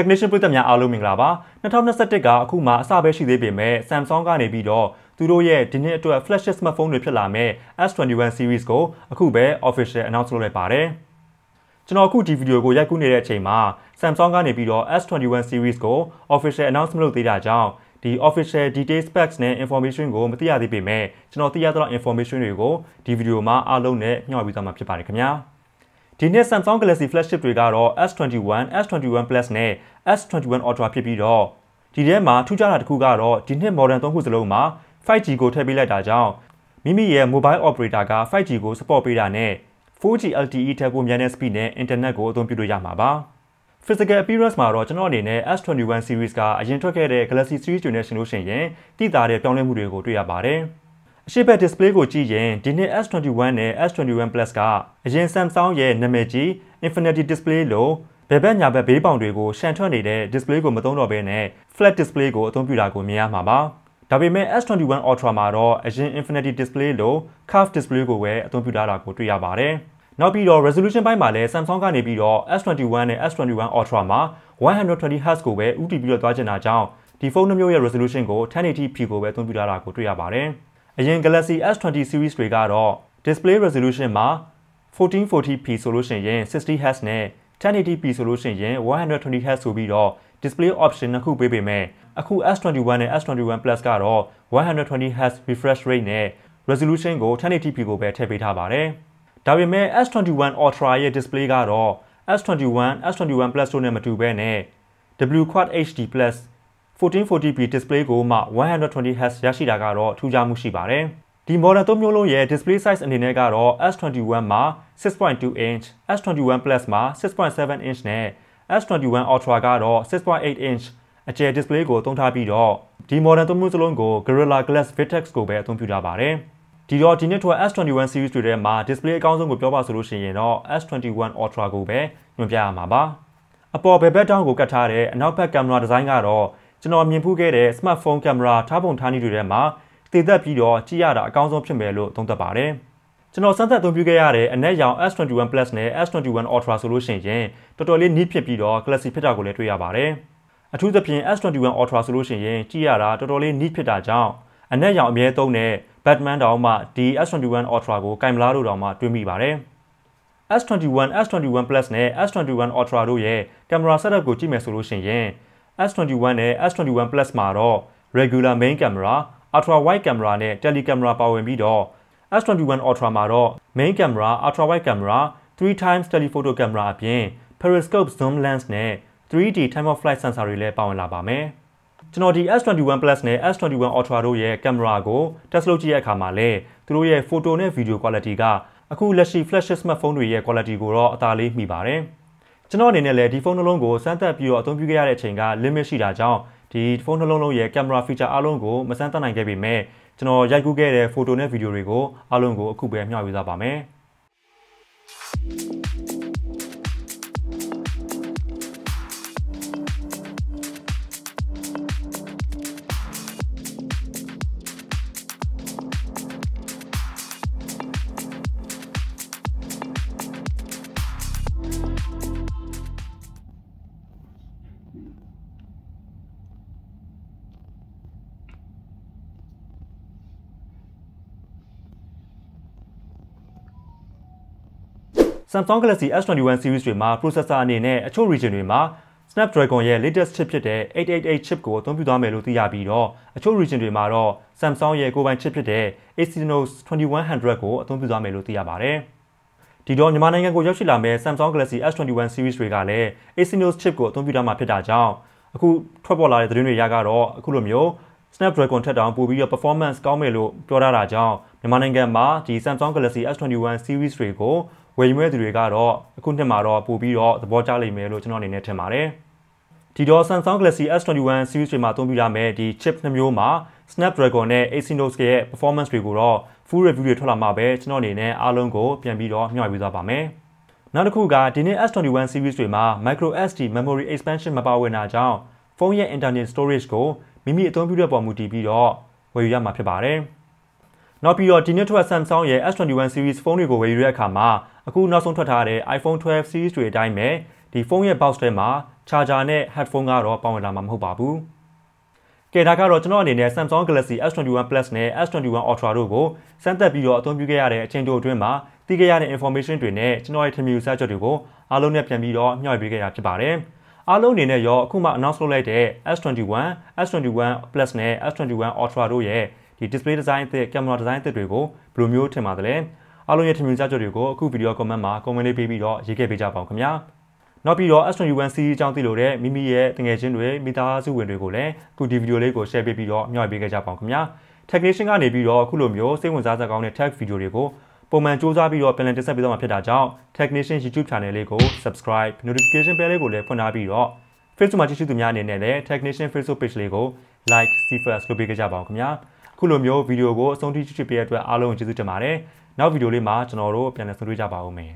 Technician ပြည်သက်များအားလုံးမင်္ဂလာပါ2021ကအခုမှအစပဲရှိသေးပေမဲ့ Samsung ကနေပြီးတော့သူတို့ရဲ့ဒီနှစ်အတွက် flagship smartphone တွေဖြစ်လာမဲ့ S21 series ကိုအခုပဲ official announce လုပ်လိုက်ပါတယ်ကျွန်တော်အခုဒီဗီဒီယိုကိုရိုက်ကူးနေတဲ့အချိန်မှာ Samsung ကနေပြီးတော့ S21 series ကို official announce မလုပ်သေးတာကြောင့်ဒီ official detail specs နဲ့ information ကိုမသိရသေးပေမဲ့ကျွန်တော်သိရသလောက် information တွေကိုဒီဗီဒီယိုမှာအားလုံးနဲ့မျှဝေပေးသွားမှာဖြစ်ပါတယ်ခင်ဗျာ။ဒီနှစ် Samsung Galaxy flagship တွေကတော့ S21, S21 Plus နဲ့ S21 Ultra ဖြစ်ပြီးတော့ဒီထဲမှာထူးခြားတာတစ်ခုကတော့ဒီနှစ် modern သုံးခုစလုံးမှာ 5G ကိုထည့်ပေးလိုက်တာကြောင့်မိမိရဲ့ mobile operator က 5G ကို support ပေးတာနဲ့ 4G LTE ထက်ပိုမြန်တဲ့ speed နဲ့ internet ကိုအသုံးပြုလို့ရမှာပါ။ physical appearance မှာတော့ကျွန်တော်အနေနဲ့ S21 series ကအရင်ထွက်ခဲ့တဲ့ Galaxy series တွေနဲ့ရှင်လို့ရှင်ရင်တိတာတဲ့ပြောင်းလဲမှုတွေကိုတွေ့ရပါတယ်။အရှိတ်ဘက် display ကိုကြည့်ရင်ဒီနှစ် S21 နဲ့ S21 Plus ကအရင် Samsung ရဲ့နာမည်ကြီး Infinity Display လို့ဘယ်ဘက်ညာဘက်ဘေးပေါင်တွေကိုရှန်ထွက်နေတဲ့ display ကိုမသုံးတော့ဘဲနဲ့ flat display ကိုအသုံးပြုတာကိုမြင်ရမှာပါ။ဒါပေမဲ့ S21 Ultra မှာတော့အရင် Infinity Display လို့ curved display ကိုပဲအသုံးပြုထားတာကိုတွေ့ရပါတယ်။နောက်ပြီးတော့ resolution ဘိုင်းမှာလည်း Samsung ကနေပြီးတော့ S21 နဲ့ S21 Ultra မှာ 120Hz ကိုပဲဥတီပြီးတော့သွားကျင်တာကြောင့်ဒီဖုန်းနှမျိုးရဲ့ resolution ကို 1080p ကိုပဲအသုံးပြုထားတာကိုတွေ့ရပါတယ်။အရင် Galaxy S20 series တွေကတော့ display resolution မှာ 1440p ဆိုလို့ရှိရင် 60Hz နဲ့ 1080p ဆိုလို့ရှိရင် 120Hz ဆိုပြီးတော့ display option နှစ်ခုပေးပေမဲ့အခု S21 နဲ့ S21 Plus ကတော့ 120Hz refresh rate နဲ့ resolution ကို 1080p ကိုပဲထည့်ပေးထားပါတယ်။ဒါပေမဲ့ S21 Ultra ရဲ့ display ကတော့ S21 S21 Plus တို့နဲ့မတူဘဲနဲ့ W Quad HD Plus 1440p display ကိုမှ 120Hz ရရှိတာကတော့ထူးခြားမှုရှိပါတယ်။ဒီ model သုံးမျိုးလုံးရဲ့ display size အနေနဲ့ကတော့ S21 မှာ6.2 inch, S21 Plus မှာ6.7 inch နဲ့ S21 Ultra ကတော့6.8 inch အကျယ် display ကိုသုံးထားပြီးတော့ဒီ model သုံးမျိုးစလုံးကို Gorilla Glass Vitex ကိုပဲအသုံးပြုထားပါတယ်။ဒီတော့ဒီနှစ်ထွက် S21 series တွေထဲမှာ display အကောင်းဆုံးကိုပြောပါဆိုလို့ရှိရင်တော့ S21 Ultra ကိုပဲညွှန်ပြရမှာပါ။အပေါ်ဘက်ဘက်တောင်းကိုကတ်ထားတဲ့အနောက်ဘက်ကင်မရာဒီဇိုင်းကတော့ကျွန်တော်မြင်ဖူးခဲ့တဲ့ smartphone ကင်မရာထားပုံထားနည်းတွေထဲမှာတည်သက်ပြီးတော့ကြည့်ရတာအကောင်းဆုံးဖြစ်မယ်လို့သုံးသပ်ပါတယ်။ကျွန်တော်စမ်းသပ်အသုံးပြုခဲ့ရတဲ့အနက်ရောင် S21 Plus နဲ့ S21 Ultra ဆိုလို့ရှိရင်တော်တော်လေးနီးဖြစ်ပြီးတော့ classy ဖြစ်တာကိုလည်းတွေ့ရပါတယ်။အထူးသဖြင့် S21 Ultra ဆိုလို့ရှိရင်ကြည့်ရတာတော်တော်လေးနီးဖြစ်တာကြောင့်အနက်ရောင်အမြဲသုံးတဲ့ Batman တောင်မှဒီ S21 Ultra ကိုကင်မရာတို့တောင်မှတွေ့မိပါတယ်။ S21, S21 Plus နဲ့ S21 Ultra တို့ရဲ့ကင်မရာ setup ကိုကြည့်မယ်ဆိုလို့ရှိရင် S21 နဲ့ S21 Plus မှာတော့ regular main camera, ultra wide camera နဲ့ tele camera ပါဝင်ပြီးတော့ S21 Ultra မှာတော့ main camera, ultra wide camera, 3 times telephoto camera အပြင် periscope zoom lens နဲ့ 3D time of flight sensor တွေလည်းပါဝင်လာပါမယ်။ကျွန်တော်ဒီ S21 Plus နဲ့ S21 Ultra တို့ရဲ့ camera ကို test လုပ်ကြည့်ရတဲ့အခါမှာလည်းသူတို့ရဲ့ photo နဲ့ video quality ကအခုလက်ရှိ flagship smartphone တွေရဲ့ quality ကိုတော့အသာလေးမှီပါတယ်။ကျွန်တော်အနေနဲ့လည်းဒီဖုန်းနှလုံးကိုစမ်းသပ်ပြီးတော့အသုံးပြုခဲ့ရတဲ့အချိန်က limit ရှိတာကြောင့်ဒီဖုန်းနှလုံးလုံးရဲ့ camera feature အားလုံးကိုမစမ်းသပ်နိုင်ခဲ့ပေမဲ့ကျွန်တော်ရိုက်ကူးခဲ့တဲ့ photo နဲ့ video တွေကိုအားလုံးကိုအခုပဲမျှဝေစားပါမယ်။ Samsung Galaxy S21 series တွေမှာ processor အနေနဲ့အချို့ region တွေမှာ Snapdragon ရဲ့ latest chip ဖြစ်တဲ့888 chip ကိုအသုံးပြုသွားမယ်လို့သိရပြီးတော့အချို့ region တွေမှာတော့ Samsung ရဲ့ကိုယ်ပိုင် chip ဖြစ်တဲ့ Exynos 2100ကိုအသုံးပြုသွားမယ်လို့သိရပါတယ်။ဒီတော့မြန်မာနိုင်ငံကိုရောက်ရှိလာမဲ့ Samsung Galaxy S21 series တွေကလည်း Exynos chip ကိုအသုံးပြုထားမှာဖြစ်တာကြောင့်အခုထွက်ပေါ်လာတဲ့သတင်းတွေရကတော့အခုလိုမျိုး Snapdragon ထက်တောင်ပိုပြီးတော့ performance ကောင်းမယ်လို့ပြောထားတာကြောင့်မြန်မာနိုင်ငံမှာဒီ Samsung Galaxy S21 series တွေကိုဝယ်ယူမဲ့သူတွေကတော့အခုနှစ်မှာတော့ပို့ပြီးတော့သဘောကျလိမ့်မယ်လို့ကျွန်တော်အနေနဲ့ထင်ပါတယ်။ဒီတော့ Samsung Galaxy S21 series တွေမှာသုံးပြရမယ့်ဒီ chip နှမျိုးမှာ Snapdragon နဲ့ Exynos ရဲ့ performance တွေကိုတော့ full review တွေထွက်လာမှာပဲကျွန်တော်အနေနဲ့အားလုံးကိုပြန်ပြီးတော့မျှဝေပေးသွားပါမယ်။နောက်တစ်ခုကဒီနေ့ S21 series တွေမှာ micro SD memory expansion မပါဝင်တာကြောင့်ဖုန်းရဲ့ internet storage ကိုမိမိအသုံးပြုတဲ့ပုံမူတည်ပြီးတော့ဝယ်ယူရမှာဖြစ်ပါတယ်။နောက်ပြီးတော့ဒီနှစ်ထွက် Samsung ရဲ့ S21 series ဖုန်းတွေကိုဝယ်ယူတဲ့အခါမှာအခုနောက်ဆုံးထွက်ထားတဲ့ iPhone 12 series တွေအတိုင်းပဲဒီဖုန်းရဲ့ box ထဲမှာ charger နဲ့ headphone ကတော့ပါဝင်လာမှာမဟုတ်ပါဘူး။ကဲဒါကတော့ကျွန်တော်အနေနဲ့ Samsung Galaxy S21 Plus နဲ့ S21 Ultra တို့ကိုစမ်းသပ်ပြီးတော့အသုံးပြုခဲ့ရတဲ့အချိန်တိုအတွင်းမှာသိခဲ့ရတဲ့ information တွေနဲ့ကျွန်တော်ရဲ့ထင်မြင်ယူဆချက်တွေကိုအားလုံးနဲ့ပြန်ပြီးတော့မျှဝေပေးခဲ့တာဖြစ်ပါတယ်။အားလုံးအနေနဲ့ရောအခုမှ announce လုပ်လိုက်တဲ့ S21, S21 Plus နဲ့ S21 Ultra တို့ရဲ့ဒီ display design အသစ် camera design အသစ်တွေကိုဘယ်လိုမျိုးထင်ပါသလဲအားလုံးရဲ့ထင်မြင်ကြချက်တွေကိုအခု video comment မှာ comment လေးပေးပြီးတော့ရေးခဲ့ပေးကြပါဦးခင်ဗျာနောက်ပြီးတော့ Astron U1 series အကြောင်းသိလို့တဲ့မိမိရဲ့တငယ်ချင်းတွေမိသားစုဝင်တွေကိုလည်းအခုဒီ video လေးကို share ပေးပြီးတော့မျှဝေပေးခဲ့ကြပါဦးခင်ဗျာ technician ကနေပြီးတော့အခုလိုမျိုးစိတ်ဝင်စားစရာကောင်းတဲ့ tech video တွေကိုပုံမှန်စူးစမ်းပြီးတော့ပြန်လည်တင်ဆက်ပေးသွားမှာဖြစ်တာကြောင့် technician YouTube channel လေးကို subscribe notification bell လေးကိုလည်းဖွင့်ထားပြီးတော့ Facebook မှာကြည့်ရှုသူများအနေနဲ့လည်း technician Facebook page လေးကို like see first လုပ်ပေးကြပါဦးခင်ဗျာခုလိုမျိုးဗီဒီယိုကိုအဆုံးထိကြည့်ပေးတဲ့အတွက်အားလုံးကျေးဇူးတင်ပါတယ်နောက်ဗီဒီယိုလေးမှာကျွန်တော်တို့ပြန်လည်ဆွေးနွေးကြပါဦးမယ်